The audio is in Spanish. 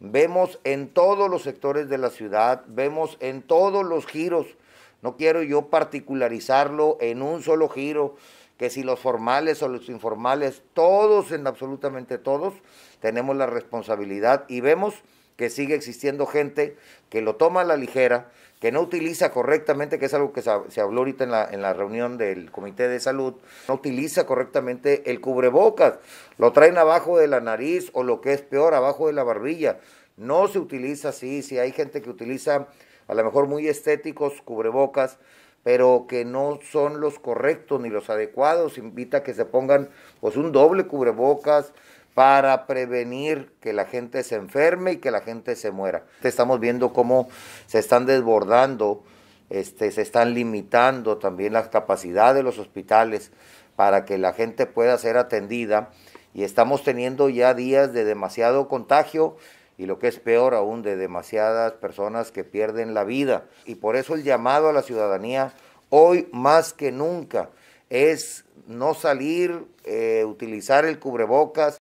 vemos en todos los sectores de la ciudad, vemos en todos los giros. No quiero yo particularizarlo en un solo giro, que si los formales o los informales, todos, en absolutamente todos, tenemos la responsabilidad y vemos que sigue existiendo gente que lo toma a la ligera, que no utiliza correctamente, que es algo que se habló ahorita en la, en la reunión del Comité de Salud, no utiliza correctamente el cubrebocas, lo traen abajo de la nariz o lo que es peor, abajo de la barbilla. No se utiliza así, si hay gente que utiliza a lo mejor muy estéticos cubrebocas, pero que no son los correctos ni los adecuados, invita a que se pongan pues un doble cubrebocas, para prevenir que la gente se enferme y que la gente se muera. Estamos viendo cómo se están desbordando, este, se están limitando también las capacidades de los hospitales para que la gente pueda ser atendida y estamos teniendo ya días de demasiado contagio y lo que es peor aún de demasiadas personas que pierden la vida. Y por eso el llamado a la ciudadanía hoy más que nunca es no salir, eh, utilizar el cubrebocas,